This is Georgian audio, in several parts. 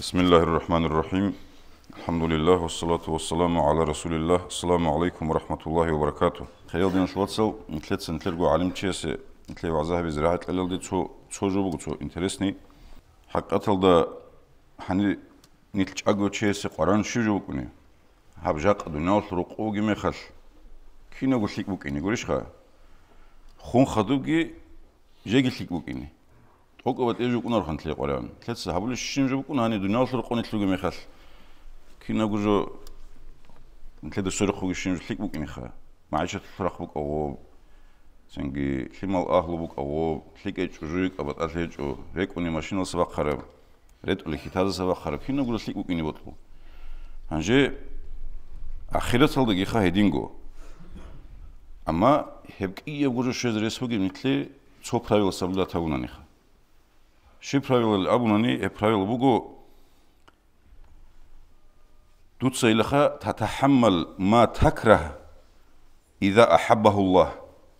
بسم الله الرحمن الرحيم الحمد لله والصلاة والسلام على رسول الله السلام عليكم ورحمة الله وبركاته خيال دين شوات سو نتلت سنتلر قو عالم چيس نتلر وعزاها بزراحة تلال دي تو تو جو بغو تو انترسني حق قتل دا حاني نتلت اگو چيس قران شو جو بغوني هب جاق دنیا وطلر قو گمي خل كينا قو شك بغوني قرش خا خون خدو گي جاق شك بغوني ოკო ბატეჟი უკუნარ ხან თლე ყარავან თლეც აბული შიმჟი უკუნანი დუნალს რო ყონი თლუგე მეხალ ქინაგუჟო თლე დე სორი ხუგი შიმჟი თლიკ უკი მეხა მაჭა თლა ხუ ყო ცენგი ხიმალ ახლუ უკა ო თლიკე ჭუჟი ყა ბატაშე ჭუ რეკუნი მაშინალს ვახარე რეტული ხითაზა ვახარე ქინაგუჟო თლიკ უკინი ბოტლუ ანჟე ახირა ცალდე გიხა ჰედინგო ამა ჰებკი ეგუჟო შეზრესო გიმთლი ცოფრავილ სამდათაგუნანი ხა ში правилали абунани э правил бугу тут сайлаха татахаммал ма такраха иза ахаббаху аллах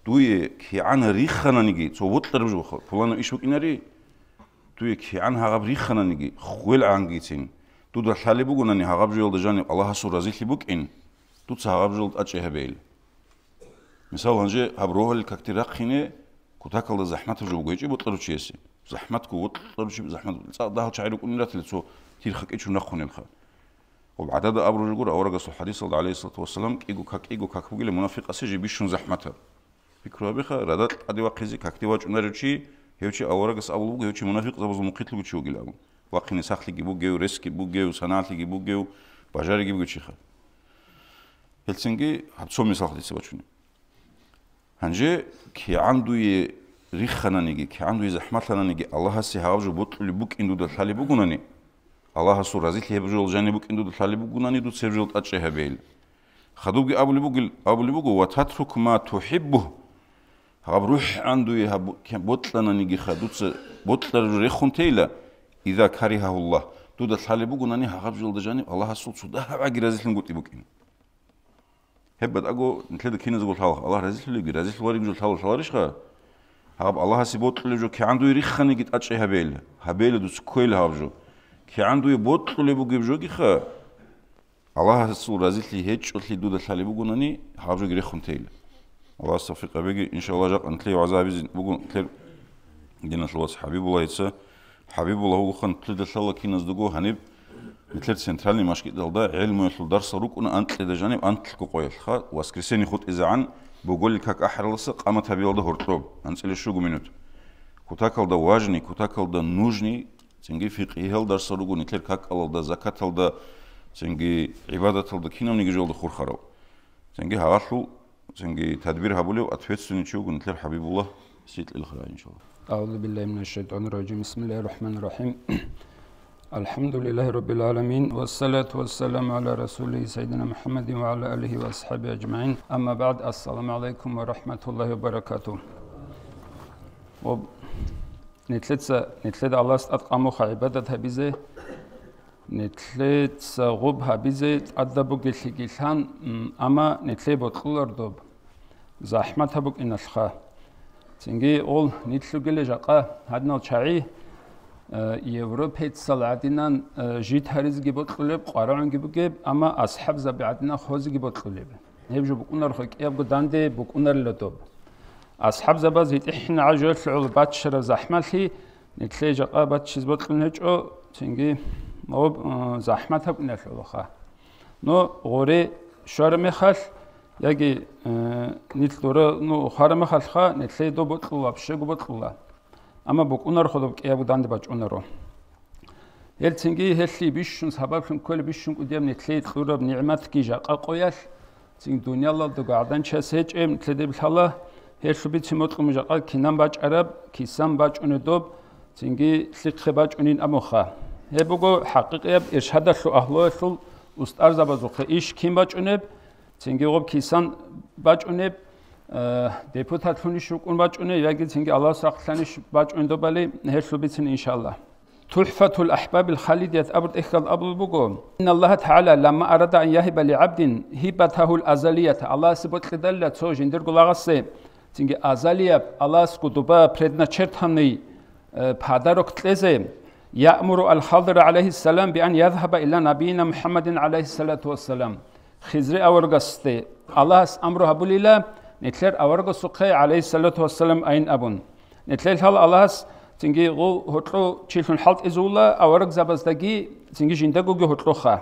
туе ки ан рихананиги цовотлэрбжу хо фулана ишукинари туе ки ан хагаб рихананиги хвел ангитин тут рахали бугунани хагаб жолда жани аллаха су разихи букин тут хагаб жол ачехабейл мисал анже аброхал как ти рахине кутакалда захматжу бугуйчи бутлэрчеси ზაჰმათ გუოტში ზაჰმათ დაალ ჩაირი კუნილათლე თუ თირხა კეჩუ ნახუნელ ხა ო ადადა აბრუ ჯგურა ავრაგასო ჰადისალ დალეი სალათუ ვასალამ კიგუ ქა კიგუ ქა ქუგილე მუნაფიყასი ჟიბი შუნ ზაჰმათა ფიქრობი ხა რადა ტადივა ხიზი ქაქტივა ჭუნერჩი ჰევჩი ავრაგას აბულუ ჰევჩი მუნაფიყას აბულუ მუკითლუ ჩი უგილა ვახინე სახლი გიბუ გეუ რესკი ბუ გეუ სანათი გიბუ გეუ ბაჟარი გიბუ ჩი ხა ჰელცინგი ჰაბსომი სახლი ცებაჩუნი ანჯე ქი ანდუი რიხანანიგი ქანდუი ზაჰმათანანიგი ალაჰასი ჰავჟუ ბუტლი ბუკინდუ და თალი ბუგუნანი ალაჰასუ რაზილ ჰებჟულ ჟანი ბუკინდუ და თალი ბუგუნანი დუ ცებჟულ ტაჭე ჰებელი ხადუგი აბული ბუგილ აბული ბუგუ ვა თათრუკ მა თუჰიბუ ჰავ რუჰ ანდუი ჰა ბუტლანანიგი ხადუ ცე ბუტლარ რიხუნთეილა იზა ქარიჰაულლა დუ და თალი ბუგუნანი ჰაღბჟულ და ჟანი ალაჰასუ ცუდა ჰავაგი რაზილ ნგუტი ბუკინ ჰებბა დაგო თლედი ქინეზგულ თავ ალაჰ რაზილ ლიგი რაზილ ვარიგჟულ თავ ხალარიშ ხა აბ ალაჰასი ბოტლებო ქანდუი რიხანი გიტაჭე ჰაბელ ჰაბელ დუს ქოელ ჰავჟო ქანდუი ბოტლებო გიბჟო გიხა ალაჰასი რაზილი ჰეჭოლი დუდა ხალი ბუგუნანი ჰავჟო გირე ხუნთეილ ალა საფიყებიგი ინშალლა ჯაყანთლი ვაზაბი ბუგუნ თელ დინას ლოს ჰაბიბულაიცა ჰაბიბულაუ ხუნთლი და ხალაკინას დუგო ჰანი მითლერ ცენტრალი მაშკიდალდა ელმუ ხულდარს რუკუნ ანტლი და ჟანი ანტლი ყოელ ხა ვასკრისენი ხუტიზან ბუგული კაკაჰრლს ყამათაბიალდა ჰორტო ანცილეშუ გუმინუთ ქუთაკალდა ვაჟნი ქუთაკალდა ნუჟნი ცინგი ფიყიჰელ დასრუგუნი თერ კაკალდა ზაკათალდა ცინგი იბადათალდა ქინომნი გიჟოლდა ხურხარო ცინგი ჰავასუ ცინგი თადბირ ჰაბული ათვეცუნი ჩუგუნი თერ ჰაბიბულა სიტლილ ხრა ინშალა აუზუ ბილლაჰი მინაშ შაიტანი რაჯიმ ბისმილლაჰი რაჰმანი რაჰიმ الحمد لله رب العالمين والصلاة والسلام على رسوله سيدنا محمد وعلى آله وأصحابه أجمعين أما بعد السلام عليكم ورحمة الله وبركاته و نتلتسا نتلت الله استقى مخ عبادتها بزي نتلت غبها بزي أدبو قلت قلتان أما نتلت بطلر دوب زحمة هبوك إن الخا تنجي أول نتلو قلت جاقا هادنا الشعي ევროპეთ სალადინან ჟითარიზ გიბოტყლებ ყარან გიბგე ამა ასჰაბ ზაბიადინა ხოზი გიბოტყლებ ნებჟუ ბუკუნარ ხო კიაბგო დანდე ბუკუნარ ლოტობ ასჰაბ ზაბა ზიტიჰნა აჯულ ულ ბაჩრა ზაჰმალი ნიქლე ჯაყა ბაჩ ზ ბოტყნეჭო ცინგი მო ზაჰმათა ბნეშო ხა ნო ღორე შარ მეხალ ياგი ნიტლორო ნუ ხარ მეხალ ხა ნიქლე დო ბოტყლა ფშე გუბოტყლა ამაბო კუნარ ხოლობ კიაბუ დანდება ჭუნარო ელცინგი ჰესლი ბიშუნ საბაბშუნ ქოლი ბიშუნ კუდიამ ნეთლე ტურობ ნიმათ კიჟა ყაყოიალ წინ დუნიალა დო გარდან ჩესე ჭემ თლედებ ხალა ჰერშუბი ცმოტყმუჟა ყალ ქინამ ბაჭარა ქისამ ბაჭუნედო წინგი სიხხე ბაჭუნინ ამოხა ებუგო ჰაყიყია ერშადა ხო აჰლოესულ უსტარზაბაზო ხე იშ ქიმ ბაჭუნებ წინგი ღობ ქისან ბაჭუნებ депутатхуниш укунбачуне ягицинги аллах сахтланиш бачундобали херсубицин иншалла тулхфатул ахбаб алхалидият абд ихад абулбуго ин аллах тааля лама арада ан яхиба лиабдин хибатахул азалият аллах сбутхидалла цожин дергулагасе цинги азалия аллах скутуба предначертани падароктлезе ямуру алхадра алейхи салам би ан язхаба илля набина мухаммадин алейхи салату вассалам хизри аургасте аллах амру хабулила netler avargo suqay alayhi salatu wassalam ayn abun netlel hal alas tingi gu hutru chilhun halt izula avarg zabazdagi tingi jindagu gu hutru kha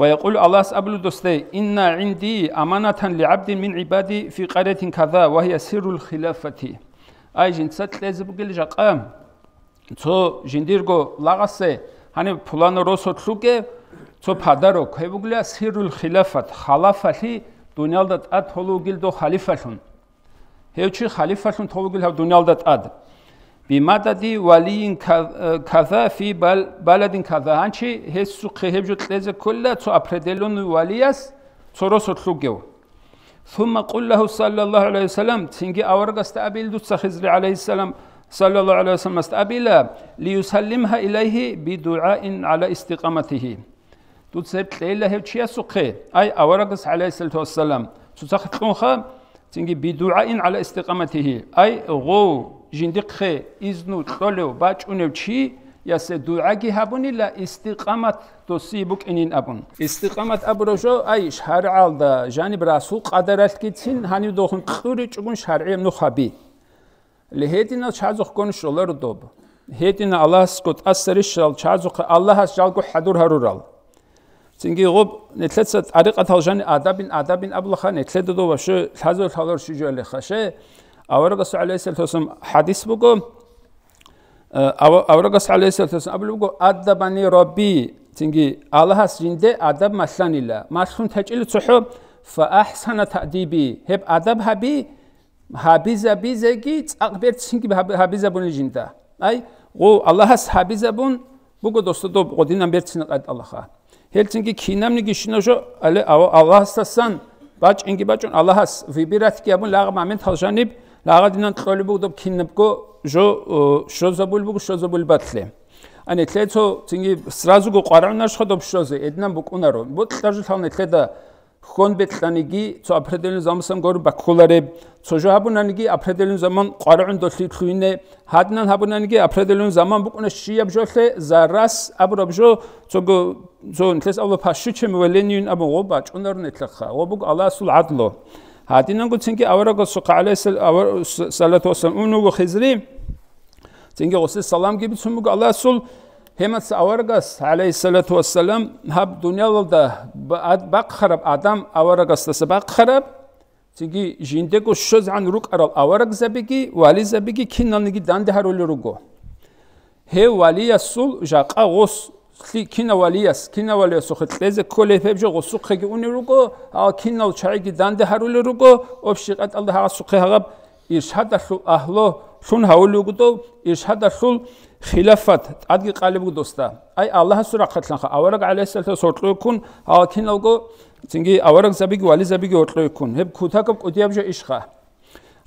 ويقول الله أبل دوستي إن عندي أمانة لعبد من عبادي في قرية كذا وهي سر الخلافة أي جنسات لازم قل جقام تو جنديرغو لاغسي هاني بلان روسو تلوكي تو بادارو كيبوغلا سر الخلافة خلافة دنيالدات أد هولوغيل دو خليفة هيوشي خليفة هولوغيل هاو دنيالدات أد بمدد ولي كذا في بلد كذا هنشي هسو قهيب جو كلها تو أبردلون وليس تروسو تلوغيو ثم قل له صلى الله عليه وسلم تنجي أورق استقبل دوت سخزري عليه السلام صلى الله عليه وسلم استقبل ليسلمها إليه بدعاء على استقامته თუ წერტლელა ჰევ ჩიასუხე აი ავარაგას ალაისალთუ ვასალამ თუ წახთუნხა წინგი ბიდუაინ ალა ისტიყამათიჰი აი ღო ჟინდიყე იზნუ ტოლევ ბაჭუნევ ჩი ياسე დუაგი ჰაბუნი ლა ისტიყამათ დოსი ბუკინინ აბუნ ისტიყამათ აბროშო აი შარალ და ჟანიბ რასულ ყადარალ კიცინ ჰანი დოხუნ ყური ჭუგუნ შარიე ნუ ხაბი ლეჰედინა ჩაზუხ კონშოლერ დობ ჰედინა ალას კოტ ასერი შალ ჩაზუხ ალაჰას ჯალგუ ჰადურ ჰარურალ цингиго нетлец ариқаталжани адабин адабин аблаха нетледодо ваше тазо талор шижале хаше аврагас алейсалтусам хадис буго аврагас алейсалтусам аблуго аддабани раби цинги аллахас жинде адаб масланила масхун тачил цухо фа ахсана тадиби хеб адаб хаби хабиза бизеги цақбер цинги хабиза буни жинда ай го аллахас хабиза бун буго достодо годинам берцина кат аллаха ჰელსინკი ქინამნი გიშნოშო ალე ალასასან ბაჭ ინგი ბაჭონ ალაჰას ვიბირათ კიაბუ ლაღმა მე თალშანიბ ლაღადინან თხოლიბუ დო ქინნებკო ჟო შოზაბულბუ შოზაბულ ბათლე ანე თლეცო წინგი სრაზუ გო ყარანაშ ხოდობ შოზე ედნა ბუკუნარო ბუ თლაჟი თალნე თლედა ხონბეთანიგი ცო აფრედელენ ზამსამ გორბა ქოლარე ცოჟა ჰაბუნანიგი აფრედელენ ზამან ყარაუნ დოლი ქვინე ჰადნან ჰაბუნანიგი აფრედელენ ზამან ბუკუნე შიაბჟოხე ზარას აბრობჟო ცო გო ცო ნთეს აბა ფაშუ ჩემველენიუნ აბა ობა ჭუნერნეთლა ხა ობუგ ალასულ ადლო ჰადინან გო ცინკი ავრაგო სუყა ალესელ ავრ სალათოსან უნუგო ხიზრი ცინკი ოსე სალამ გიბი ცუმუგ ალასულ ჰემაც ავარგას ალეისალათუ ვასალამ ჰაბ დუნიალდა ბაყხრაბ ადამ ავარგას და ბაყხრაბ ციგი ჟინდეკო შოზან რუკარალ ავარგზებიგი ვალიზებიგი ქინანიგი დანდეჰარული როგო ჰე ვალიასულ ჟაყაღოს ხი ქინავალიას ქინავალიას ხეთლეზე კოლეფებში ღოსუხეგი უნი როგო ა ქინალ ჩაიგი დანდეჰარული როგო ოფში ყატალ და ჰასუხე ჰაღაბ ირშადახლ აჰლო შუნ ჰაულუგუდო ისადა შულ ხილაფათ ადგი ყალიბუდოს და აი ალლაჰს რახათლან ხა ავარაგ ალესელთა სორტლუკუნ ალკინალგო წინგი ავარაგ ზაბიგი ვალი ზაბიგი ორტლუკუნ ჰებ ქუთაკო ყუდიაბჟა ისხა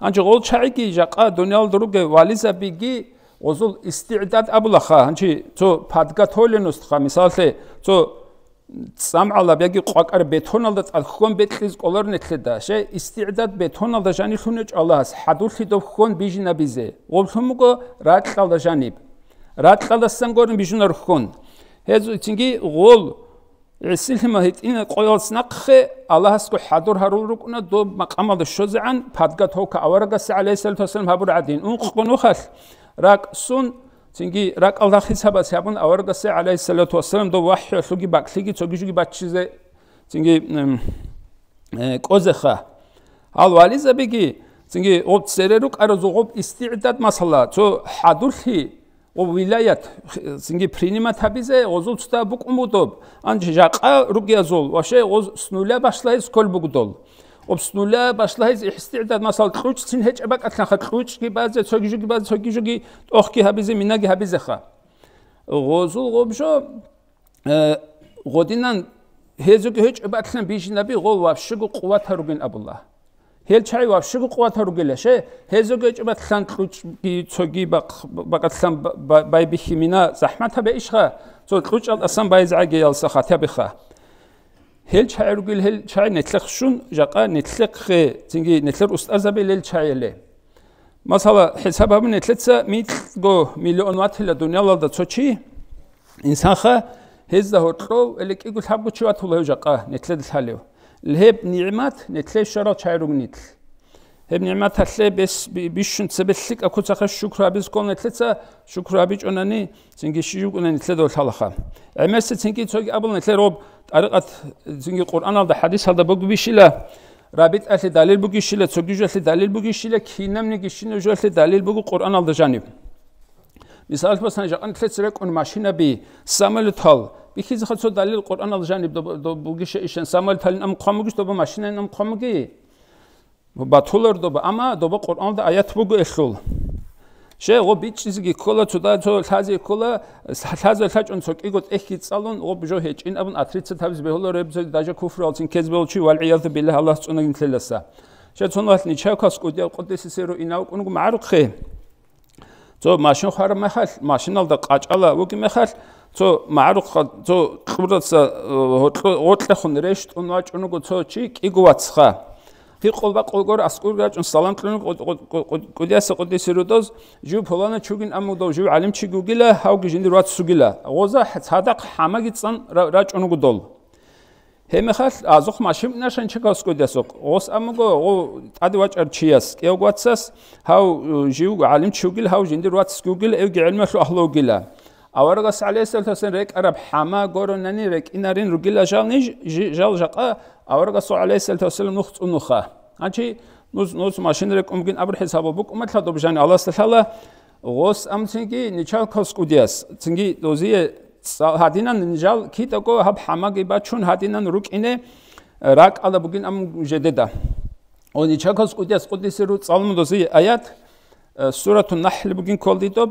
ანჯი ყოლ ჩაიკი ჟაყა დონიალ დრუგე ვალი ზაბიგი ოზულ ისტიდად აბულახა ანჯი ცო ფადგა თოლენოს თხა მისალთე ცო სამალა ბეგი ყვაკარ ბეთონალ და წახხონ ბეთლის კოლორნე ხედა შე ისტიადად ბეთონალ და ჟანი ხუნე ჭალას ჰადურში დო ხონ ბიჟნაბიზე ოფხმუკო რა ყალ და ჟანი რა ყალ და სანგორ ბიჟნარ ხონ ეზ ჩინგი ღოლ ისილმა ჰიტინა ყოლს ნაკხე ალაჰას კო ჰადურ ჰარულ რუკნა დო მაყამალ და შოზაან ფადგა თოქა ავარაგა სალეს სალთოსან ჰაბურ ადინ უნ ყონუ ხალ რაკ სუნ წინგი რა ყალდახისაბაც აბონ ავარგასე ალაისალათუ ასალამ დო ვაჰი ხუგი ბაკლიგი ცოგიჟუგი ბაჩიზე წინგი კოზეხა ალვალიზაბიგი წინგი ოცერერუ ყაროზუღობ ისტიჰდად მასალა ცო ჰადურხი ო ვილაიათ წინგი პრინიმათაბიზე ოზუცდა ბუკუმუდობ ანჯი ჟაყა რუგიაზოლ ვაშე ოზ სნულა ბაშლაის კოლბუგდოლ ოფსნულა ბაშლაიზ ისტიდა მასალ ტყუჩ წინ ჰეჭება კათხა ტყუჩ კი ბაზე ცოგიჟი ბაზე ცოგიჟი ოხკი ჰაბიზე მინაგი ჰაბიზე ხა ღოზუ ღობშო ღოდინან ჰეზუკი ჰეჭება კათხა ბიჟნაბი ღო ვაფშე გუ ყუვათა რუგენ აბულა ჰელჩაი ვაფშე გუ ყუვათა რუგელაშე ჰეზუკი ჭება კათხა ტყუჩ კი ცოგი ბა კათხა ბაი ბიჰიმინა ზაჰმათა ბე ისხა ცო ტყუჩ ალ ასან ბაი ზაგე ალ სახა თაბი ხა хел чаэргил хел чаэ нэтлэхшун жака нэтлэх тинги нэтлэр устазабел хел чаэле масала хисабам нэтлэтса митго миллион ватла дуньяла да цочи инсанха хез да хотло элеки гу сабучу ватла жака нэтлэд салев леб ниъмат нэтлэ шара чаэруг нит хеб ниъмат хасле бес бишун цебеллик аку цаха шукра бис кон нэтлэтса шукра бич онани тинги шиукунани тлэдо салаха эмэсэ тинги цоги абул нэтлэ роб ტარიყათ ზინგი ყურანალ და ჰადისალ და ბოგვიშილა რაბიტ ასე დალილ ბოგიშილა ცოგიჟასე დალილ ბოგიშილა ქინამ ნიგიშინო ჟასე დალილ ბოგი ყურანალ და ჟანი მისალ ფასან ჟან თეცრე კონ მაშინები სამელთალ ბიხი ზხა ცო დალილ ყურანალ ჟანი და ბოგიშე ისენ სამელთალ ნამ ყომუგის დობა მაშინა ნამ ყომუგი ბათულერ დობა ამა დობა ყურანალ და აიათ ბოგი ეხულ შე ო ბიჭის იგი ხოლა ცოტა ცაზე ხოლა ცაზე ხაჭონ ცო კიგო ეხი წალონ ო ბჟო ჰეჭინ აბუნ ათრიცა თავის ბეჰოლო რებზე დაჟა ქუფრა ოცინ ქეზბელჩი ვალ იაზ ბილა ალას წონა გინთლელასა შე ცონვალნი ჩავკას კუდი ყოდეს ისე რო ინა უკუნგ მარხე ცო მაშინ ხარ მახალ მაშინ ალდა ყაჭალა ვოკი მახალ ცო მარხა ცო ყურდაცა ოტლე ხონ რეშტ უნვა ჭუნუგო ცო ჩი კიგო ვაცხა თიყობა ყოლგორ ასკურ გაჭონ სალამკლენ ყოდია საყოდისიროდოს ჯუ ფოლანა ჩუგინ ამოდო ჯუ ალიმჩი გუგილა ჰავგიჟინდი რაც სუგილა ღოზა ცადაყ ჰამაგი წან რაჭონ გუდოლ ჰემეხალ აზოხ მაშიმ ნაშენ ჩეკავს კოდესო ოს ამოგო ო ტადი ვაჭარ ჩიას კეო გვაცას ჰავ ჯუ ალიმჩი გუგილ ჰავჯინდი რაც გუგილ ეგი ალმახ ახლო გილა ავარგა სალესელთასენ რეკ араб ჰამა გორონანი რეკინარინ რუგილაჟალნი ჟალჟაყა ავარგა სალესელთასელ ნუხწუნუხა ანჩი ნუც ნუც მაშინ რეკ უმგინ აბრ ჰესაბო ბუკუმათლადო ბჟანი ალასთალა ღოს ამცინკი ნიჩალ ქოსკუდიას ცინკი დოზიე ჰადინან ნიჟალ ქიტოკო ჰაბ ჰამა გიბა ჩუნ ჰადინან რუკინე რაკ ალა ბუგინ ამ ჟედედა ონი ჩაკოსკუდიას ყუდისერუ წალმუდოზი აიათ სურათუ ნაჰლ ბუგინ კოლდიტო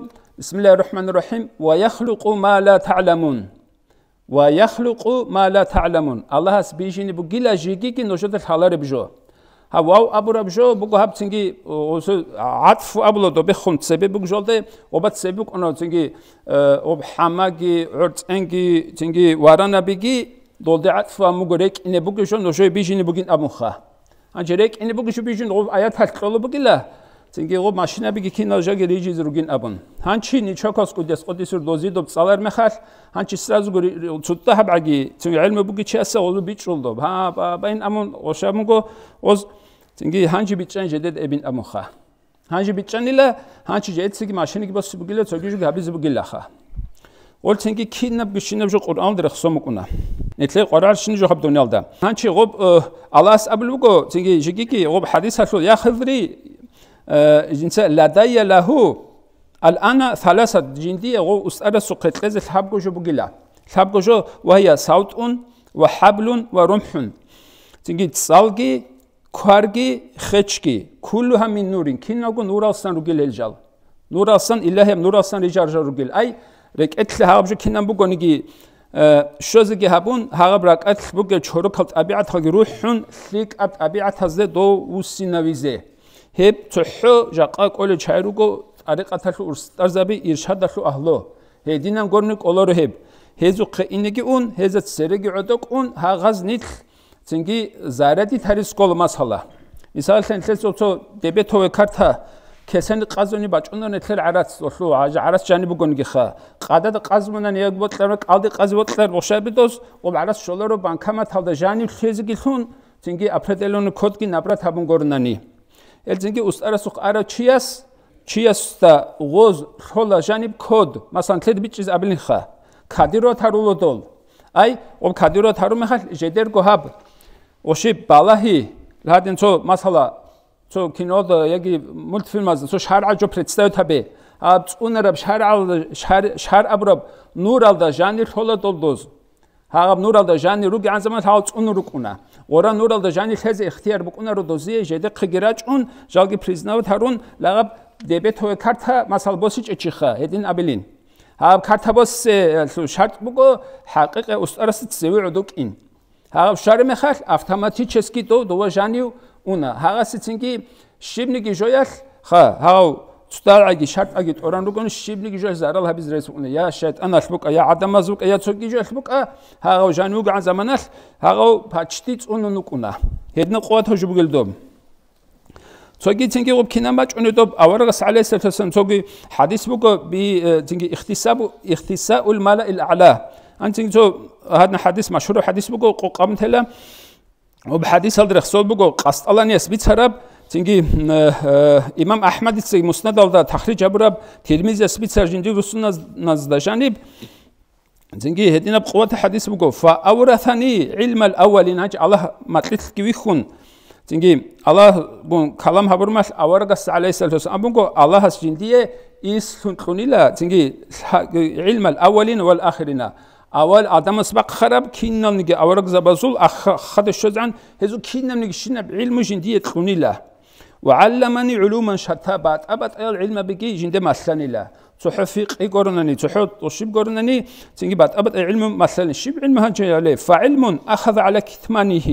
بسم الله الرحمن الرحيم ويخلق ما لا تعلمون ويخلق ما لا تعلمون الله سبيجيني بو جيلا جيجي كي نوجد الحالار بجو ها واو ابو ربجو بو هاب تنجي اه، عطف ابلو دو بخون تسبي بو جولدي وبات سبيك انا تنجي اب حماجي عرت انجي تنجي وارانا بيجي دولدي عطف مغريك ان بو جون نوجي بيجيني بو ابو خا انجريك ان بو شو بيجين ايات هالقلو بو ციგიღო მაშინები გიქინალჟაგი რიჯი ზრუგინ აბონ ჰანჩი ნიჩოკოს კუდეს ყოდისურ დოზიდო წალერ მეხალ ჰანჩი სრაზგო ცუტა ჰაბაგი ცუ ილმე ბუგი ჩასა ოლუ ბიჭულდო ჰა ბა ბა ინ ამონ ოშამგო ოზ ციგი ჰანჩი ბიჭენ ჯედედ ებინ ამოხა ჰანჩი ბიჭენილა ჰანჩი ჯეციგი მაშინი გიბოს ბუგილა ცოგიჟი გაბიზ ბუგილახა ол ციგი ქინნაბ გიშინებჟო ყურან დრე ხსომუკუნა ნეთლე ყურარ შინი ჯოხაბ დონალდა ჰანჩი ღობ ალას აბლუგო ციგი ჯიგიკი ღობ ჰადის ახლო ინცა ლადაი ლაჰუ ალანა თალასა ჯინდი ეღო უსტადა სუკეთლეზე ლაბგოჟო ბგილა ლაბგოჟო ვაია საუტუნ ვა ჰაბლუნ ვა რომჰუნ ძინგი ცალგი ქარგი ხეჩკი ქულუჰა მინ ნურინ კინაგუნ ურალსან რუგილელჯალ ნურალსან ილაჰემ ნურალსან რიჯარჟა რუგილ აი რეკეთლე ჰაბჟი კინან ბუგონიგი შოზიგი ჰაბუნ ჰაგაბრაკეთ ბუგე ჩორო ქალ ტაბიატ ხაგი რუჰუნ ლიკ ატ ტაბიატაზე დო უსინავიზე ჰებ ცუჰუ ჟაყა ყოლე ჩაირუგო არეყათახუ ურსტარზაბი ირშადახუ აჰლო ჰე დინან გორნი ყოლორი ჰებ ჰეზუ ყინიგი უნ ჰეზაც სერეგი ოდოკ უნ ჰაღაზ ნით ცინგი ზარადი თარი სკოლა მასალა მისალ თენ თლეს ოცო დებეთოვე ქართა ქესენ ყაზონი ბაჭუნონ ეთლერ არაც ოხლო არაც ჯანი ბგონგი ხა ყადა და ყაზმონან ეგ ბოტლერ ყალდი ყაზი ბოტლერ ბოშებიდოს ო არაც შოლერო ბანკამა თავდა ჟანი თეზი გიხუნ ცინგი აფრეტელონ ქოდგი ნაპრა თაბონ გორნანი ელზინგი უსტარას უყარა ჩიას ჩიას და ღოზ ხოლა ჟანიბ კოდ მასან თლედ ბიჭის აბლინხა ქადირო თარულოდოლ აი ოფ ქადირო თარუ მე ხალ ჟედერ გოჰაბ ოში ბალაჰი ლადენ ცო მასალა ცო კინო და იგი მულტფილმაზ ცო შარა ჯო პრეცდავთაბე აბ წუნერაბ შარა შარა აბრობ ნურალ და ჟანი ხოლა დოლდოზ ჰაღამ ნურალ და ჟანი რუგი ანზამათ აუწუნურ უკუნა ორა ნურალ და ჟანი ხეზე ხთიარ უკუნა რო დოზიე ჟედე ხიგერაჭუნ ჟალგი ფრიზნავთ არუნ ლაღაბ დებეთოე ქართა მასალბოსი ჭიჭი ხა ედინ აბილინ ჰაღ ქართაბოს შარტ მუკო ჰაყიყე უსტარას ცევი უდუკინ ჰაღ შარი მეხალ ავტომატი ჩესკი დო დოვა ჟანი უნა ჰაღასიცინგი შიბნიგი ჟოიახ ხა ჰაუ წდაიგი შარტაგი ტორან როგორ შიბლიგი ჟეს არალ ჰაბიზ რესუნე ია შეიტან აშბუკა ია ადამაზუკა ია ცოგი ჟეშბუკა ჰაღო ჟანუ გან ზამანახ ჰაღო ფაჩტი წუნუ ნუკუნა ედნა ყოათო ჟუბგელდო ცოგი ცინგი ყო ქინა მაჭუნე დო ავარღა სალეს თესან ცოგი ჰადის ბუკა ბი ცინგი ইხტისაბუ ইხტისაულ მალა ალ აალა ანცინგი ცო ჰადნა ჰადის მაშურუ ჰადის ბუკა ყო ყამთელა ობ ჰადის ალ დრახსობ ბუკა ყასტალანიას ბიცარაბ Çünki e, İmam Əhməd isə Musnadovda təxric edib, Tirmizi Spitsərjində Rusunazda şənib. Çünki hədinə qovat hadis bu qov. Fa awrathani ilmal awwalin aj Allah matlis kiwixun. Çünki Allah bu kalam habırmaz awrgas alayhisəlsə. Bu qov Allah həsindiyə is sunxunila. Çünki ilmal awwalin wal axirina. اول ادم اسبق خراب کینن نگی اورق زبزول اخ خد شدن هزو کینن نگی شین علم جن دیت خونیله وعلمني علوما شتى بعد أبد العلم بكي جند مثلني لا صحفي قرنني صحوت وشيب قرنني تنجي بعد أبد علم مثلني شيب علم هنجي عليه فعلم أخذ على كتمانه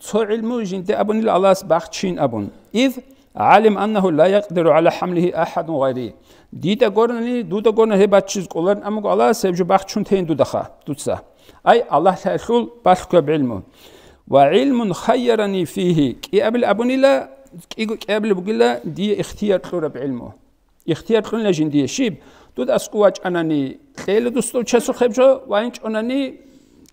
صو علم جند أبن الله بخشين أبن إذ عالم أنه لا يقدر على حمله أحد غيري ديتا قرنني دوتا قرن هي باتشيز قولن أما الله سيبجو بخشون تين دودخا دوتسا أي الله تعالى بخشك بعلمه وعلم خيرني فيه كي قبل أبن الله إيجو قبل بقول دي اختيار طلب بعلمه اختيار طلب لجندية شيب دود أسكواج أناني خيل دوستو تشسو خبجو وانش أناني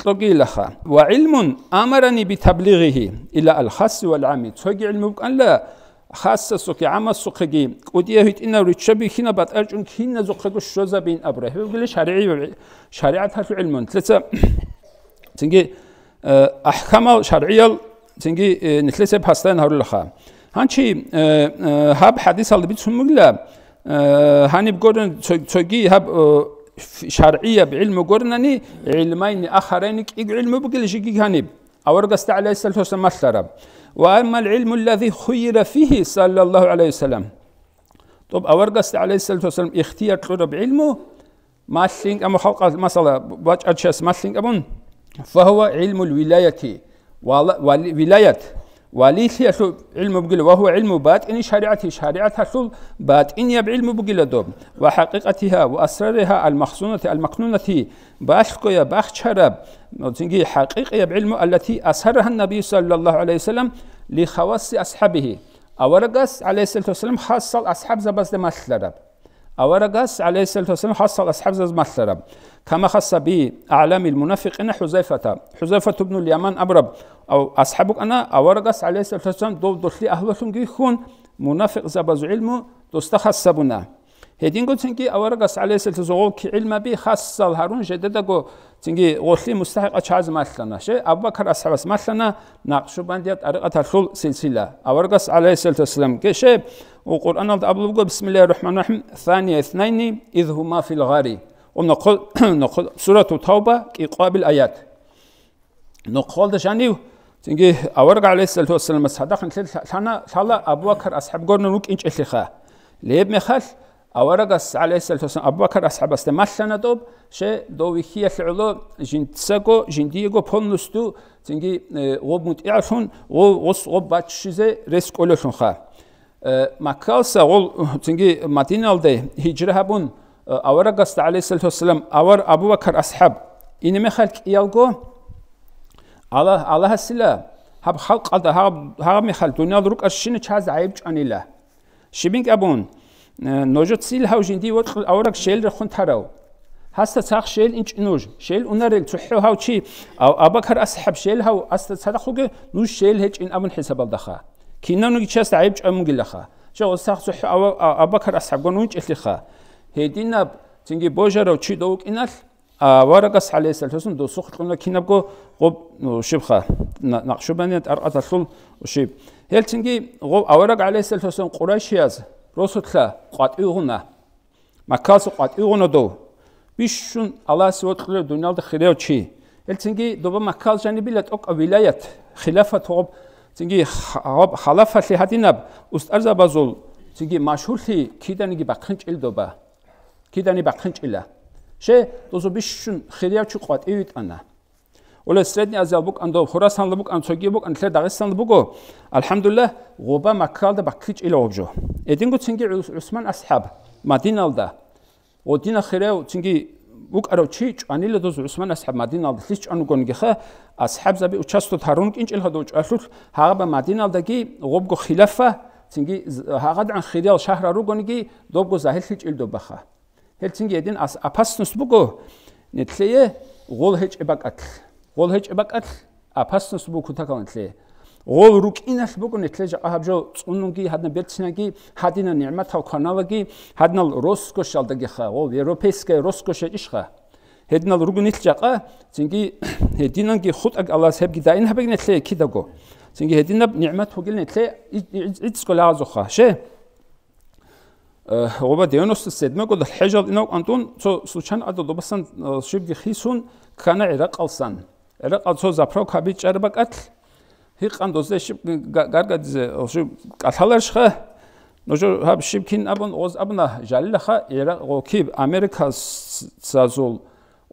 طلقي لخا وعلم أمرني بتبليغه إلى الخاص والعام تسوقي علمك أن لا خاصة سوكي عام سوكي ودي هيت إن ريت شبي هنا بات أرجون هنا زوكي شوزا بين أبره بقول شرعي شريعة هات العلم ثلاثة تنجي آه، أحكام شرعية تنجي آه، نتلسب هستان هارو لخا هانچی هب حدیث ال بیت مگلا هانی بگورن توگی هب شرعية بعلم قرنني علمين آخرين علم بقل شيء هنيب أورق عليه الصلاة والسلام مثلا وأما العلم الذي خير فيه صلى الله عليه وسلم طب أورق عليه الصلاة والسلام اختيار طلب علمه ما سلين أما خلق مثلا باج أجهز ما سلين أبون فهو علم الولاية ولاية وليث علم بقل وهو علم باطن شريعته شريعتها سل باطن يب علم بقل دوب وحقيقتها وأسرارها المخزونة المكنونة باشكويا يا باخشرب نوتنجي حقيقة يب علم التي أسرها النبي صلى الله عليه وسلم لخواص أصحابه أورقس عليه الصلاة والسلام خاصة أصحاب زبز دمثلرب أورقس عليه الصلاة والسلام خاصة أصحاب زبز مثلرب كما خص به أعلام المنافقين حزيفة حزيفة بن اليمن أبرب او اصحابك انا اورغس عليه الصلاه والسلام دو دوتلي اهلوسون كي خون منافق زباز علم دوستخص هدين قلت انكي اورغس عليه الصلاه والسلام كي علم بي خاص هارون جدد كو تنجي غوتلي مستحق اتشاز مثلنا شي ابو بكر اصحاب مثلنا ناقشو بانديات ارقه الخل سلسله اورغس عليه الصلاه والسلام كي شي وقرآن أبلغ بسم الله الرحمن الرحيم ثانية اثنين إذ هما في الغار ونقول نقول سورة التوبة قابل آيات نقول دشانيو ᱛᱤᱝᱜᱤ ᱟᱣᱟᱨᱜ ᱟᱞᱮᱥ ᱥᱟᱞᱛᱚ ᱥᱟᱞᱢᱟ ᱥᱟᱫᱟᱠᱷᱱ ᱛᱮ ᱥᱟᱱᱟ ᱥᱟᱞᱟ ᱟᱵᱩᱣᱟᱠᱟᱨ ᱟᱥᱦᱟᱵᱜᱚᱨᱱᱚ ᱱᱩᱠ ᱤᱱᱪ ᱮᱞᱮᱠᱷᱟ ᱞᱮᱵ ᱢᱮᱠᱷᱟᱞ ᱟᱣᱟᱨᱜ ᱟᱥ ᱟᱞᱮᱥ ᱥᱟᱞᱛᱚ ᱥᱟᱱ ᱟᱵᱩᱣᱟᱠᱟᱨ ᱟᱥᱦᱟᱵᱟᱥᱛᱮ ᱢᱟᱥᱞᱟᱱᱟ ᱫᱚᱵ ᱥᱮ ᱫᱚᱣᱤᱠᱷᱤᱭᱟ ᱥᱮᱞᱚ ᱡᱤᱱᱛᱥᱟᱜᱚ ᱡᱤᱱᱫᱤᱭᱟᱜᱚ ᱯᱚᱱᱱᱩᱥᱛᱩ ᱛᱤᱝᱜᱤ ᱨᱚᱵᱢᱩᱛ ᱤᱭᱟᱥᱩᱱ ᱚ ᱚᱥ ᱚ ᱵᱟᱪᱷᱤᱡᱮ ᱨᱮᱥᱠᱚᱞᱚ ᱥᱩᱱᱠᱷᱟ ᱢᱟᱠᱟᱞᱥᱟ ᱚᱞ ᱛᱤᱝᱜᱤ ᱢᱟᱛᱤᱱᱟᱞᱫᱮ ᱦᱤᱡᱨᱟᱦᱟᱵᱩᱱ ᱟᱣᱟᱨᱜ ᱟᱥ ᱟᱞᱮᱥ ᱥᱟᱞᱛᱚ ᱥᱟᱞᱟᱢ ᱟᱣᱟᱨ ᱟᱵᱩᱣᱟᱠᱟᱨ ᱟᱥᱦᱟᱵ ᱤᱱᱤᱢᱮ ᱠᱷᱟᱞᱠ ᱤᱭᱟᱞᱜᱚ ალა ალაჰასილა ჰაბ ხალყალ და ჰაბ ჰაბ მიხალ დუნიალ რუკას შინ ჩაზ აიბ ჭანილა შიბინ კაბონ ნოჟოთ სილ ჰავჟინდი ვოთ აურაკ შელ რხონ თარავ ჰასთა ცახ შელ ინჭ ნოჟ შელ უნარელ ცუჰუ ჰავჩი აბაკარ ასჰაბ შელ ჰავ ასთა ცადახუგე ნუ შელ ჰეჭინ აბუნ ჰესაბალ დახა ქინანუ გიჩას აიბ ჭამუგილახა შო ცახ ცუჰუ აბაკარ ასჰაბ გონუ ინჭ ლიხა ჰედინაბ ცინგი ბოჟაროვ ჩი დოუკინალ ა ვარაკას ალესელთოსუნ დოსუ ხტუნა კინაბგო ყობ შიფხა ნახშუბანი არყათასულ ში ჰელცინგი ყობ ავარაკ ალესელთოსუნ ყურაშიაზ როსოთხა ყატიუღუნა მაკალს ყატიუღუნოდო ბიშუნ ალასი ოთხლე დუნალდა ხირეოჩი ჰელცინგი დობა მაკალჟანი ბილა ტოკ ვილაიათ ხილაფა თობ ცინგი ხაბ ხალაფა ლიჰადინაბ უსტარზაბაზულ ცინგი მაშურთი ქიდანიგი ბაქნჭილდობა ქიდანი ბაქნჭილა შე დოზობიშუნ ხედიავჩუ ყვატი ვიტანა ოლე სრედნი აზალბუკ ანდო ხორასანლბუკ ანცოგიებუკ ანთლე დაღესანლბუკო ალჰამდულილა ღობა მაკალდა ბაქი ჭილოობჯო ედინგუ ცინგი უსმან ასჰაბ მადინალდა ოდინა ხერეუ ცინგი უკარო ჩი ჭანილა დოზ უსმან ასჰაბ მადინალდა ის ჭანუ გონგი ხა ასჰაბ ზაბი უჩასტო თარონ კინჭილ ხადო ჭასულ ჰაღა მადინალდა კი ღობგო ხილაფა ცინგი ჰაღა დან ხედალ შაჰრა როგონი კი დობგო ზაჰილ ხი ჭილდობა ხა ჰელცინგი ედენ აფასნოს ბუგო ნეთლეე ღოლ ჰეჭებაკათ ღოლ ჰეჭებაკათ აფასნოს ბუგო ქუთაკანთლე ღოლ რუკინას ბუგო ნეთლე ჯაჰაბჯო წუნუნგი ჰადნა ბერცნაგი ჰადინა ნიმათა ქანალაგი ჰადნა როსკო შალდაგი ხა ღოლ ევროპესკე როსკო შეჭიშხა ჰედნა რუგნით ჯაყა წინგი ჰედინანგი ხუტაკ ალას ჰებგი დაინჰაბეგნეთლე ქიდაგო წინგი ჰედინა ნიმათ ხოგილნეთლე იცკოლა ზოხა შე ოღობა დეონოს სედმაკო და ჰეჟალ ინო კანტონ ცო სუჩან ადოდობასან შიბგი ხისუნ კანა ერაყალსან ერაყალ ცო ზაფრო ქაბი ჭერბა კათ ჰიყანდოს ეს გარგაძე ოში კათალერ შხა ნოჟო ჰაბ შიბკინ აბონ ოზ აბნა ჟალილა ხა ერა ოკი ამერიკას საზულ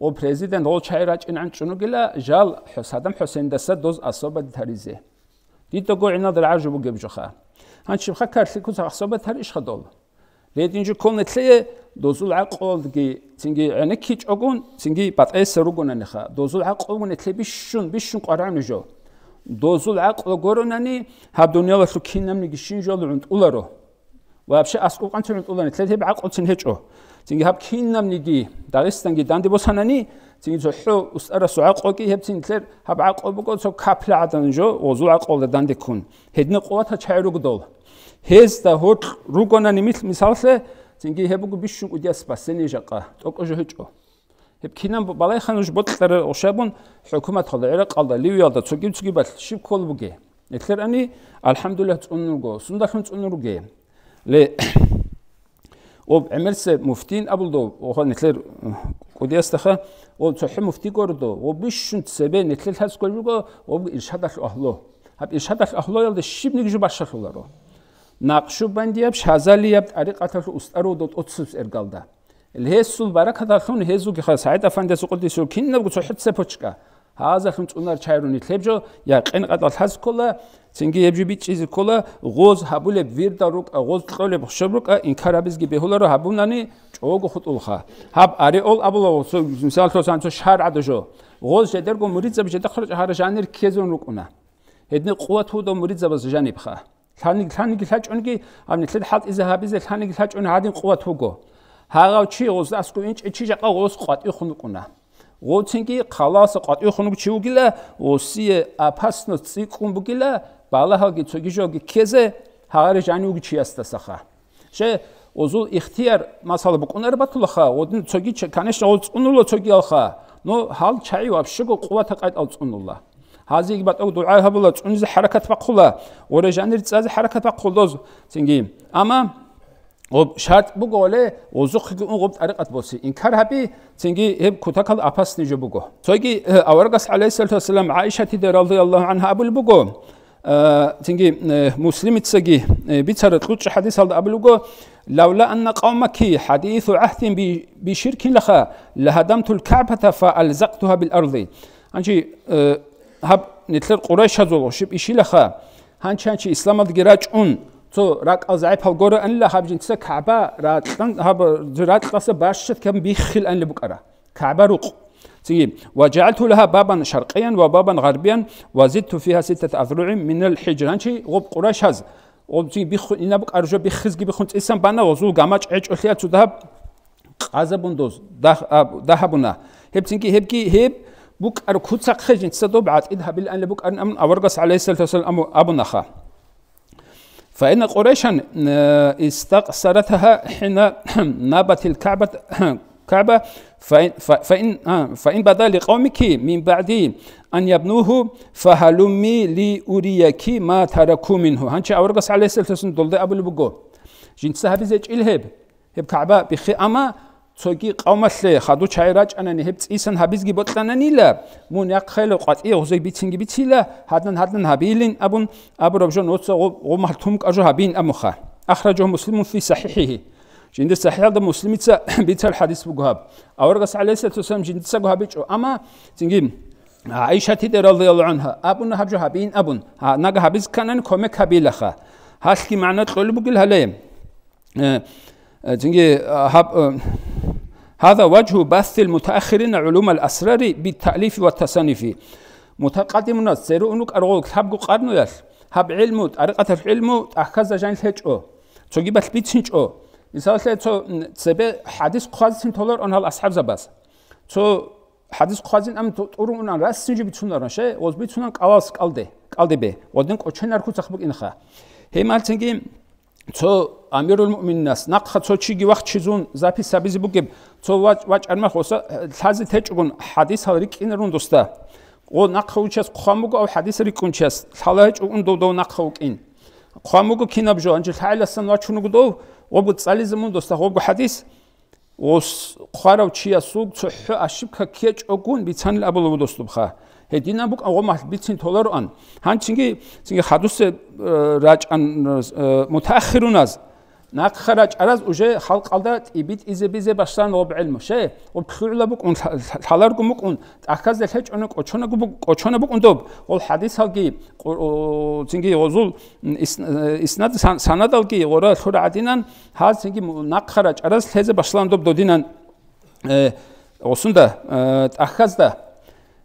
ო პრეზიდენტ ო ჩაირა ჭინან ჭუნუგილა ჟალ ჰესადამ ჰუსეინ დასა დოზ ასობა დითარიზე დიტო გო ინადრ აჟუბუ გებჟო ხა ანჩი ხა ქარსი ქუს ასობა თარი შხადოლ ლედინჯი კონეთლე დოზულ აყოლდგი წინგი ანე ქიჭოგონ წინგი პატეს როგონანი ხა დოზულ აყოლუნეთლე ბიშუნ ბიშუნ ყარანიჟო დოზულ აყოლგორონანი ჰაბდუნიალაშუ ქინამნი გიშინჟოლუნ ტულარო ვაფშე ასკუყანჩონ ტულანი თლეთები აყოლცინ ჰეჭო წინგი ჰაბ ქინამნი დი დაღესტანგი დანდი ბოსანანი ძიძო ჰო უსტარა სუაყო კი ჰებცინ წერ ჰაბაყობო კოცო კაფლა ადანჯო ოზუ აყოლ და დანდე კუნ ჰედნე ყოვათა ჩაიროგდოლ ჰეს და ჰოთ რუკონა ნიმის მისალსე ძინგი ჰებუგ ბიშუ უდია სპასენი ჟაყა ტოკო ჟო ჰეჭო ჰებკინან ბალაიხანუ ჟბოთ წერ ოშაბონ ჰუკუმათ ხოლა ერა ყალდა ლივიალ და ცოგი ცგი ბათ შიფქოლ ბუგე ეთლერ ანი ალჰამდულილა წუნურგო სუნდახმ წუნურგე ლე ოპ ემერსე муфтин აბულდო ოხა ნეთლერ კუდიას დახა ო ცოჰე муфти გორდო ო ბიშუნ წებე ნეთლელ ჰასკოლიგო ო ირშადახ ახლო აბი შადახ ახლო ელდე შიბნი გიჟ ბაშახულარო ნაყშუ ბანდიაბ შაზალიაბ არი ყათალ უსტაროდო ოცს ერგალდა ლესულ ბარაკადა ხონ ჰეზუ გიხა საიდა ფანდეს უყდისო კინნა გუ ცოჰე წე პოჩკა ჰაზახიმ წუნარ ჩაირუნი თლებჯო ია ყენ ყათალ ჰასკოლა цинги ебжиби чиз кола гоз хабуле вирда рук гоз тқоле бошбрука ин карабиз ги беҳола ро хабунани чого хутулха хаб аре ол абло со мисал то санчо шар адожо гоз шедер го муридза бишеда хара хара жанер кезон рукуна эдне қуат ту до муридза баз жанип ха тани тани ги хачон ги амни тлет хат изе хабизе тани ги хачон адин қуат ту го хагав чи гоз аску ин чи жака гоз қуати хунукуна гоцинги халаса қуати хунук чи угила осие апасно цикум бугила балахаги цугижоги кезе хагари жани уги чиаста саха ше озул ихтияр масал буқунар батлаха один цуги конечно ол цунула цуги алха но хал чай вообще го қувата қайт ал цунула хази ги батог дуа хабла цунзи ҳаракат бақула оре жанир цази ҳаракат бақулдоз синги ама об шарт бу голе озу хиги он гоб тариқат боси ин кар хаби синги эб кутакал апас нижо буго цуги аваргас алейхи салату ва салам аишати де радиаллаху анха абул буго تنجي مسلم تسجي بيتر تلوتش حديث هذا أبلغه لولا أن قومك حديث عهد بشرك لخا لهدمت الكعبة فألزقتها بالأرض هنجي هب نتلر قريش هذول شب إشي لخا هنجي هنجي إسلام الجراج أن تو راك أزعب هالجورة أن لا هب بجنت كعبة راتن هب جرات قصة باش كم بيخل أن لبكرة كعبة رق سيب وجعلت لها بابا شرقيا وبابا غربيا وزدت فيها ستة أذرع من الحجر هنشي غب قريش هز تي بخ إنبك أرجو بخزج بخنت إسم بنا وزول جماج عج أخليها تذهب قازبندوز ذهبنا هب هبكي هب كي هب بوك أركوت خجن تصدب عاد إذهب أن لبوك أن أمن أورقص عليه الصلاة والسلام أبو نخا فإن قريشا آه، استقصرتها حين نابت الكعبة الكعبة فإن, فإن, آه، فإن بدا لقومك من بعد أن يبنوه فهلمي لأريك ما تركوا منه هنشي أورغس عليه السلسل دولدي أبو البقو جنت سهب زيج إلهب هب كعبة بخي أما تسوكي قومسلي خدو چايراج أنا هب تسيسن هبيز جي بطلنا نيلا مون يقخيل وقات إيه غزي بيتسنجي بيتسيلا هادن هادن هبيلين أبون أبو ربجون أتسا غو محلتهم كأجو هبين أمخا أخرجه مسلم في صحيحه ჯინდა საჰიაგა მუსლიმიცა ბიცალ ჰადის ბუგჰაბ جند ალაისათუსამ ჯინდისა გუჰაბიჭო أما تنجيم عائشة رضي الله عنها أبونا هبجوا هبين ها نجا هبز كانن كم كبيلة خا كي معنى تقول بقول هلايم تنجي هذا وجه بث المتأخرين علوم الأسرار بالتأليف والتصنيف متقدمنا سيرو أنك أرغوك هبقو قرنوا ياش هب علمو أرقة علمو أحكاز جان تهجو تجيب البيتشنج أو мисалы цо себе хадис кхазин толор он ал асхаб забас цо хадис кхазин ам турунан расинжи бицунаран ше оз бицунан калас калде калдебе одын кочен аркуц ахбукин ха хемалцинги цо амирул муминнас накха цо чиги вахт чизун запис сабизи буке цо вачарма хоса лази течгун хадис алри кинрун доста о накха учас кхамуго хадис ри кунчас лалач ун додо накха укин кхамуго кинабжо анжи хайласан вачунугу дов ოგო წალიზ მუნდოს და ოგო ჰადის ოს ხარავ ჩია სუგ ცოჰა აშიბკა ქეჭ ოგუნ ბიცან ლაბოლო დოსტუბ ხა ჰე დინაბუ ოგო მა ბიცინ თოლარო ან ჰან ჩინგი ჩინგი ხადუს რაჭან მუთაახირუნაზ ნახხარა ჭარას უჟე ხალყალდა ტიბით იზებიზე ბასან ობელმოშე უფხულაბუ კუნ თალარგუმუ კუნ ახაზე ხეჭონა კოჩონა გუბუ კოჩონა ბუნდობ ოლ ჰადისალგი ცინგი ოზულ ისნად სანადალგი ორა ხურა ადინან ჰა ცინგი ნახხარა ჭარას ლეზე ბასლანდობ დოდინან ოსუნდა ახაზდა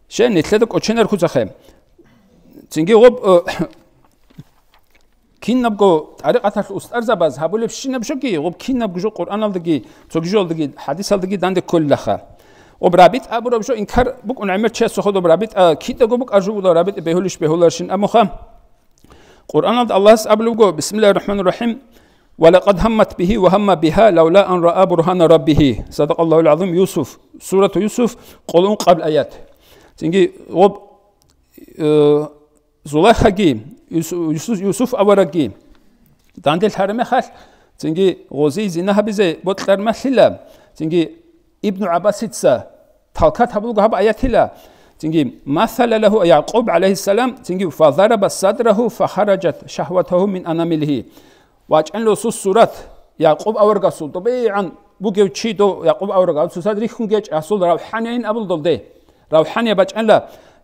შენ ეთლედა კოჩენერ ხუცახე ცინგი ო كينبقو طريقة الأست أرزباز هابولب شينب شكي وب كينبقو جو قرآن الدقي تجول الدقي حديث الدقي داند كلها وبرابط أبو شو إنكار بق نعمل شيء سخود وبرابط آه كيد أقول بق أرجو ولا رابط بهولش بهولشين أم خام قرآن الله أبلغ بسم الله الرحمن الرحيم ولقد همت به وهم بها لولا أن رأى برهان ربه صدق الله العظيم يوسف سورة يوسف قولون قبل آيات تنجي وب آه، زلاخة جيم Yusuf Awaragi. Dandil Haramehal, Zingi Roziz inahabize, Botlar Mahila, Zingi Ibn Abbasitsa, Talkat Habugab Ayatila, Zingi مثل له يعقوب عليه السلام تنجي فضرب صدره فخرجت شهوته من أنامله واجعل له سورة يعقوب أورغا طبيعا بوجو تشيدو يعقوب أورغا سو صدري خنجج أصول روحانيين أبل دولدي روحانية بجعل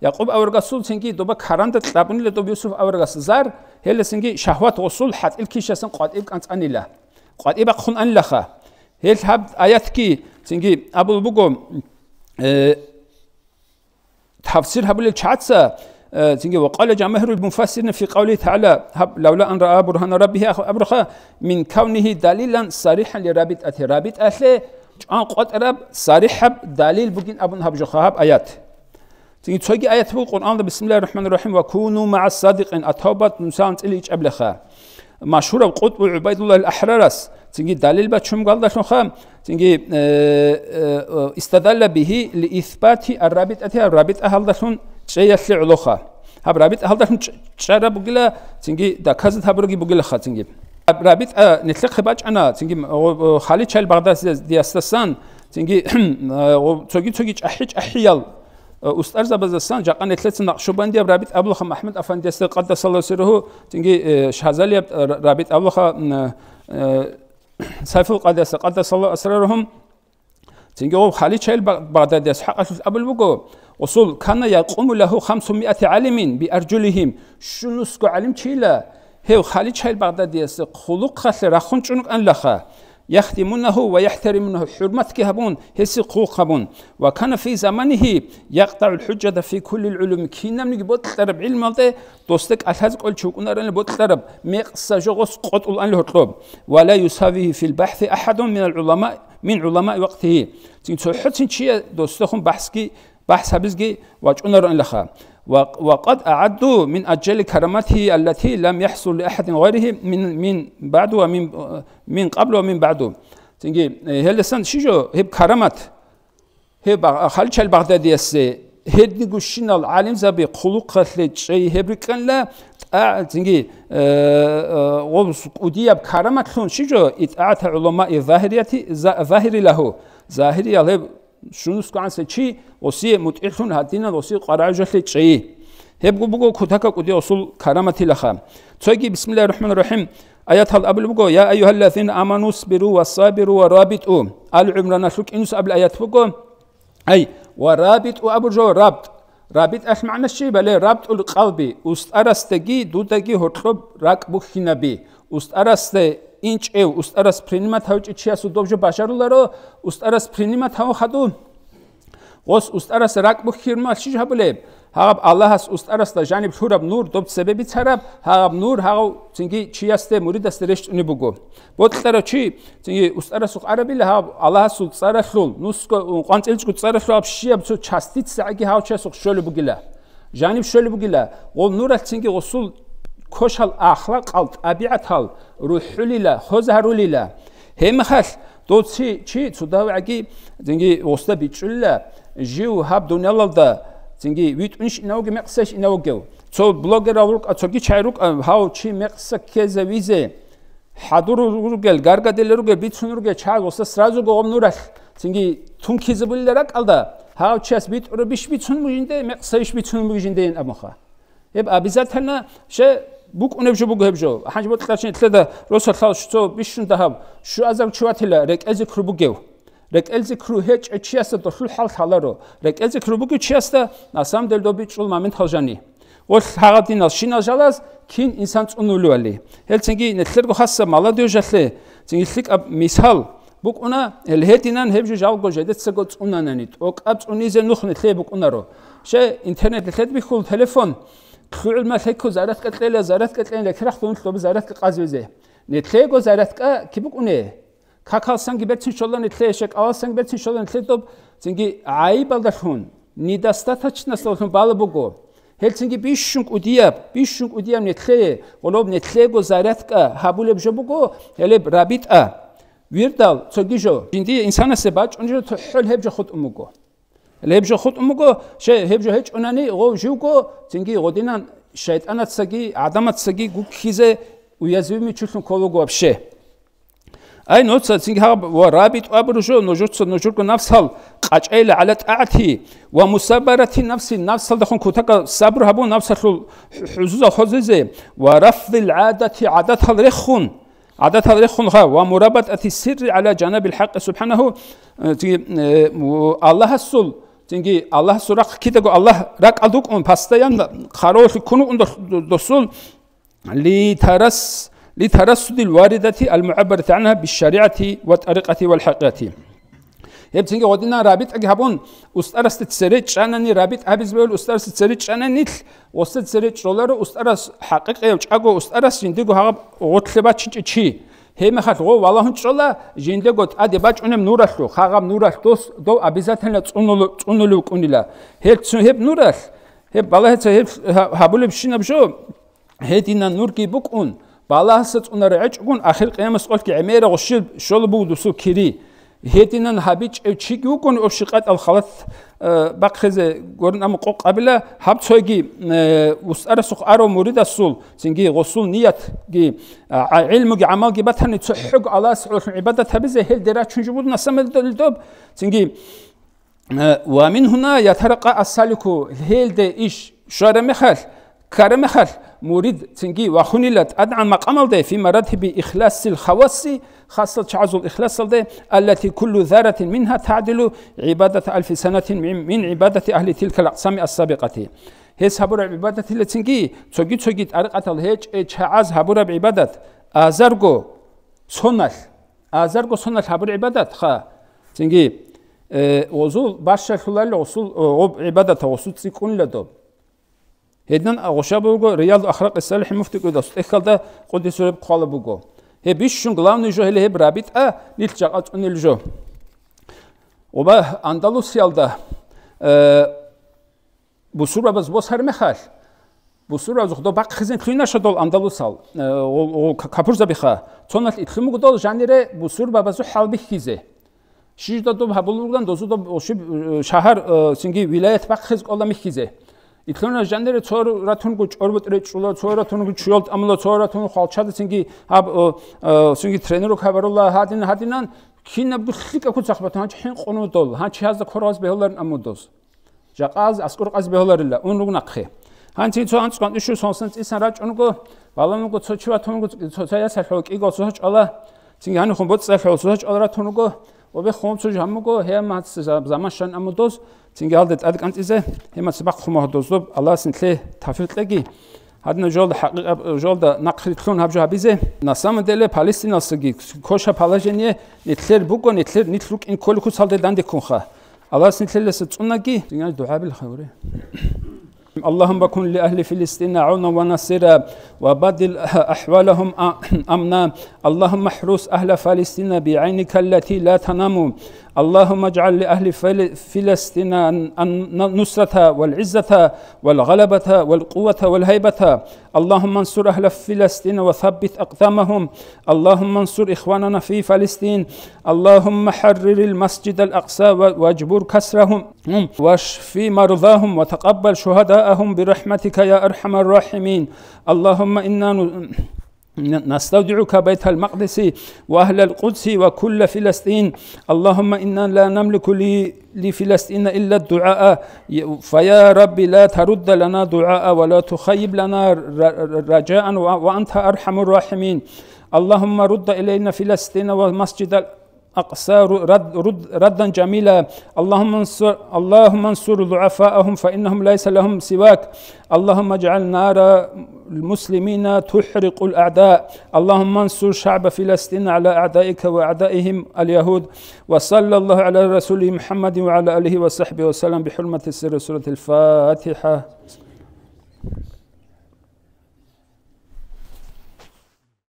يعقوب أورغسول سنجي دوبا كاران تلابن لدوب يوسف أورغس زار هل سنجي شهوات غسول حت الكيشة سن قاد إبقى أنت أني له قاد إبقى خن أن لخا هل هاب آيات كي سنجي أبو البقو تفسير هابل الشاتسة تنجي وقال جماهير المفسرين في قوله تعالى لولا أن رأى برهان ربه أبرخا من كونه دليلا صريحا لرابط أتي رابط أتي أن قد رب صريحا دليل بقين أبن هبجخاب آيات تيجي تشجي آية في القرآن بسم الله الرحمن الرحيم وكونوا مع الصادقين أتوبة نسان تلي إيش قبل خا مشهورة قطب وعبيد الله الأحررس تيجي دليل بتشم قال ده خا تيجي استدل به لإثبات الرابط أتى الرابط أهل ده شيء يسلع لخا هب رابط أهل ده شرب بقولا تيجي ده كذا تبرقي بقول خا تيجي رابط نتلقى باج أنا تيجي خالد شال بغداد ديستسان تيجي تيجي تيجي أحيج أحيال أستاذ أبو زسان جاكان إثلاث سنة شوبان ديال رابط أبو خم أحمد أفن ديال سيد قد صلى الله عليه وسلم شهزالي آه، رابط أبو خم سيف القد صلى الله عليه وسلم تنجي أو خالي شايل بعد ديال سحق أبو البوكو وصول كان يقوم له 500 عالم بأرجلهم شنو سكو عالم تشيلا هيو خالي شايل بعد ديال سيد خلوق خاصة رخون أن لخا يخدمونه ويحترمونه حرمتك هبون هس حقوق هبون وكان في زمانه يقطع الحجة في كل العلوم كينا من بوت الطرب علم ده دوستك ألحز قول شو كنا رن بوت الطرب ميقص جغس قط الآن الهطلب ولا يساويه في البحث أحد من العلماء من علماء وقته تنسو حتى شيء دوستكم بحث كي بحث هبزجي واجونا رن لخا وقد أعدوا من أجل كرامته التي لم يحصل لأحد غيره من من بعد ومن من قبل ومن بعده. تنجي هلسن شجو هب كرامات هب خلش البغدادي السي هد نقولشين العالم زبي خلق خلت شيء هبركن لا تنجي غوص ودي بكرامات لون شجو إتعاط علماء ظاهرية ظاهري له ظاهري يلهب كان შუნს კანსეჩი ოსი მუტიხუნ ჰატინა ოსი ყარაჟალე წეი هبقو بقو كتاكا كودي أصول كرامتي لخا توكي بسم الله الرحمن الرحيم آيات هذا قبل يا أيها الذين آمنوا اصبروا والصابروا ورابطوا آل عمران شوك إنس ابل آيات بقو أي ورابطوا أبو جو رابط رابط أش معنى الشيء بل رابط القلب أست أرستجي دودجي هتلب راك بخنا بي أست ინჭე უსტარას ფრინიმა თავჭი ჩიას უდობჟო ბაშარულა რო უსტარას ფრინიმა თავხადუ ოს უსტარას რაკბუ ხირმალში ჟაბლე ჰაგაბ ალლაჰას უსტარას და ჟანი ფურაბ ნურ დობ წებები ცარაბ ჰაგაბ ნურ ჰაგო წინგი ჩიასტე მური და სერეშ წუნი ბუგო ბოტლერო ჩი წინგი უსტარას უყარებილი ჰაგაბ ალლაჰას უსტარა ხრულ ნუს ყანწილჭ უსტარა ხრაბ შიაბ ჩასტიც აგი ჰავ ჩასო შოლი ბუგილა ჟანი შოლი ბუგილა ო ნურალ წინგი ოსულ кошал ахла қалт абиатал руҳулила хозарулила хемхас доци чи цудаваги зинги оста бичулла жив хаб дуналда зинги витмиш науги мексаш науги цо блогер аурук ацоги чайрук хау чи мекса кезе визе хадурургел гаргаделерге бицунурге чаг оста сразу гомнурах зинги тункизе буллара қалда хау час бит рубиш бицун мужинде мекса иш бицун мужинде амха еб обязательно ше ბუკუნებში ბუგებში ჰანჯბოთ ხაშენ თლა და როცა ხალში ცო ბიშუნ და ჰავ შუ აზამ ჩუათილა რეკეზი ქრუბუგევ რეკეზი ქრუ ჰე ჭეჩიასა და შულ ხალ ხალარო რეკეზი ქრუბუგი ჭიასა ნასამ დელდობი ჭულ მამენ თალჟანი ოს ხაღადინა შინაჟალას კინ ინსან წუნულვალი ჰელცინგი ნეთლერგო ხასა მალადიოჟახლე ცინილიკ მისალ ბუკუნა ელჰეტინან ჰებჟი ჟალგოჟედე ცეგო წუნანანი ტოკა წუნიზე ნუხნე ხე ბუკუნარო შე ინტერნეტი ხედ ვიხულ ტელეფონი ხულ მასეკო ზარათკა წელა ზარათკა წელა ხრა ხუნთობ ზარათკა ყაზვეზე ნეთლეგო ზარათკა კიბუკუნე ქაქალსან გიბერცინ შოლონ ეთლე შეკ ავალსან გიბერცინ შოლონ ეთლეტობ ზინგი აი ბალგახუნ ნიდასტატაჩნასოხუნ ბალბუგო ჰელცინგი ბიშუნ კუდიაბ ბიშუნ კუდიამ ნეთლე ოლობ ნეთლეგო ზარათკა ჰაბულებ ჟობუგო ელებ რაბიტა ვირდალ ცოგიშო ინდი ინსანასე ბაჭონჯო ხულ ჰებჯო ხოტუმუგო ლებჟო ხუტმუკო შე ჰებჟო ჰეჭონანი ღო ჟიუკო წინგი ღოდინან შეიტანაცაგი ადამაცაგი გუქიზე უიაზვიმი ჩულთუნ ქოლოგო აფშე აი ნოცა წინგი ხა ვა რაბიტ აბრუშო ნოჟოცო ნოჟურკო ნაფსალ ყაჭეილა ალა ტაათი ვა მუსაბარათი ნაფსი ნაფსალ და ხონ ქუთაკა საბრ ჰაბო ნაფსალ ჰუზუზა ხოზეზე ვა რაფილ ადათი ადათალ რეხუნ ადათალ რეხუნ ხა ვა მურაბატათი სირ ალა ჯანაბილ ჰაყ სუბჰანაჰუ ტი ალაჰასულ ᱛᱤᱝᱜᱤ ᱟᱞᱞᱟᱦ ᱥᱩᱨᱟᱠ ᱠᱤᱛᱟᱜᱚ ᱟᱞᱞᱟᱦ ᱨᱟᱠ ᱟᱫᱩᱠ ᱩᱱ ᱯᱟᱥᱛᱟᱭᱟᱱ ᱠᱷᱟᱨᱚ ᱠᱷᱩᱱᱩ ᱩᱱ ᱫᱚᱥᱩᱞ ᱞᱤ ᱛᱟᱨᱟᱥ ᱞᱤ ᱛᱟᱨᱟᱥ ᱫᱤᱞ ᱣᱟᱨᱤᱫᱟᱛᱤ ᱟᱞ ᱢᱩᱟᱵᱟᱨᱟᱛ ᱟᱱᱦᱟ ᱵᱤ ᱥᱟᱨᱤᱟᱛᱤ ᱣᱟ ᱛᱟᱨᱤᱠᱟᱛᱤ ᱣᱟᱞ ᱦᱟᱠᱟᱛᱤ ᱮᱢ ᱛᱤᱝᱜᱤ ᱚᱫᱤᱱᱟ ᱨᱟᱵᱤᱛ ᱟᱜᱤ ᱦᱟᱵᱩᱱ ᱩᱥᱛᱟᱨᱟᱥ ᱛᱤ ᱥᱮᱨᱮ ᱪᱟᱱᱟᱱᱤ ᱨᱟᱵᱤᱛ ᱟᱵᱤᱡ ᱵᱮᱞ ᱩᱥᱛᱟᱨᱟᱥ ᱛᱤ ᱥᱮᱨᱮ ᱪᱟᱱᱟᱱᱤ ᱱᱤᱞ ᱚᱥᱛᱟᱨᱟᱥ ᱦᱟᱠᱤᱠᱟᱭ ᱪᱟᱜᱚ ᱩᱥᱛᱟᱨᱟᱥ ᱡᱤᱱᱫᱤᱜᱚ ᱦᱟᱜ ᱚᱜᱚᱛᱞᱮᱵᱟ ᱪᱤᱪᱤ ᱪᱤ ჰემახათ ო ვალაჰუნჭოლა ჟინდეგოთ ადე ბაჭუნემ ნურასო ხაღამ ნურას დოს დო აბიზათენა წუნულო წუნულო უკუნილა ჰელცუ ჰებ ნურას ჰებ ბალაჰცა ჰებ ჰაბულებ შინაბშო ჰედინა ნურკი ბუკუნ ბალაჰს წუნარე აჭგუნ ახირ ყემას ყოლკი ემერა ღშილ შოლბუდუსუ ქირი ჰედინან ჰაბი ჩიგი უკონ ოში ყატალ ხალათ ბაქხეზე გორნ ამ ყოყაბილა ჰაბწოიგი უსტარას ხარო მურიდა სულ სინგი ღოსულ ნიათ გი ილმუგი ამალგი ბათანი ცუჰუგ ალას ულ იბადათაბი ზეჰილ დერა ჩუნჯუ ბუდ ნასამედელ დობ სინგი ვამინ ჰუნა ياتარყა ასალიკუ ჰილდე ის შარ მეხალ ქარ მეხალ مريد تنجي وخنلت أدعى مقام ده في مرده بإخلاص الخواص خاصة شعز الإخلاص ده التي كل ذرة منها تعدل عبادة ألف سنة من عبادة أهل تلك الأقسام السابقة هس هبور عبادة اللي تنجي تجي تجي أرقة الهج شعز هبور عبادة أزرقو سنل أزرقو سنل هبور عبادة خا تنجي اه، وزول باشا خلال وصول عبادة وصول تكون لدوب ედან აღშაბულგო რეალ ახრაყის სალიჰი მუфти კუდას ეხალდა ყოდისურებ ხვალაბუგო ე ბიშუნ გლავნი ჟო ჰელე ბრაბიტ ა ნილ ჩაყა წნილ ჟო ობა ანდალუსიალდა ა ბუსურაბას ბოს ჰერმე ხალ ბუსურაბას ხდო ბაქ ხიზენ ხინა შოდოლ ანდალუსალ ო კაფურზაბი ხა ცონალ ითხი მუგდო ჟანირე ბუსურაბას ხალბი ხიზე შიჟდა დო ბაბულურგან დოსუ დო ში შაჰარ სინგი ვილაიეთ ბაქ ხიზ კოლა მიხიზე იქნება ჟანდერე წორ რათუნ გო ჭორბოტრე ჭულა წორ რათუნ გო ჭულ ამლა წორ რათუნ ხალჩადა წინგი აბ წინგი ტრენერო ხაბაროლა ჰადინ ჰადინან ქინა ბხიკაკუც ახბათან ჩენ ყონოდოლ ჰა ჩაზა ქორავს ბეჰოლარ ამოდოს ჟაყაზ ასკურყაზ ბეჰოლარილა უნ რუგ ნაყხე ჰან წინ წო ანც კონტი შუ სონსენ წისან რა ჭონ გო ბალონ გო ცოჩი ვათონ გო ცოცაია საშო კი გო ცოჩ ყალა წინგი ანუ ხომ ბოც საშო ცოჩ ყალა რათუნ გო ობე ხომცო ჟამოკო ჰემაც ზამაშან ამოდოს ცინგალდე წადკანწიზე ჰემაც ბა ხომოდოსო ალასინთლე თაფილტეგი ადნა ჟოლდა ჰაკიკა ჟოლდა ნაკრიტლონ ჰაბჟაბიზე ნასამდელე ფალესტინასგი ქოშა ფალაჟენიე ნიტლერ ბუკონ ნიტლერ ნიტლუკ ინ ქოლიკუ სალდე დანდე კონხა ალასინთლელეს წუნაგი ძინა დუჰაბილ ხევრი اللهم كن لأهل فلسطين عونا ونصيرا وبدل أحوالهم أمنا اللهم احرس أهل فلسطين بعينك التي لا تنام اللهم اجعل لأهل فلسطين النصرة والعزة والغلبة والقوة والهيبة اللهم انصر أهل فلسطين وثبت أقدامهم اللهم انصر إخواننا في فلسطين اللهم حرر المسجد الأقصى واجبر كسرهم واشف مرضاهم وتقبل شهداءهم برحمتك يا أرحم الراحمين اللهم إنا نستودعك بيت المقدس وأهل القدس وكل فلسطين اللهم إنا لا نملك لفلسطين إلا الدعاء فيا رب لا ترد لنا دعاء ولا تخيب لنا رجاء وأنت أرحم الراحمين اللهم رد إلينا فلسطين ومسجد أقسى رد رد ردا جميلا اللهم انصر اللهم انصر ضعفاءهم فإنهم ليس لهم سواك اللهم اجعل نار المسلمين تحرق الأعداء اللهم انصر شعب فلسطين على أعدائك وأعدائهم اليهود وصلى الله على رسوله محمد وعلى آله وصحبه وسلم بحرمة سر سورة الفاتحة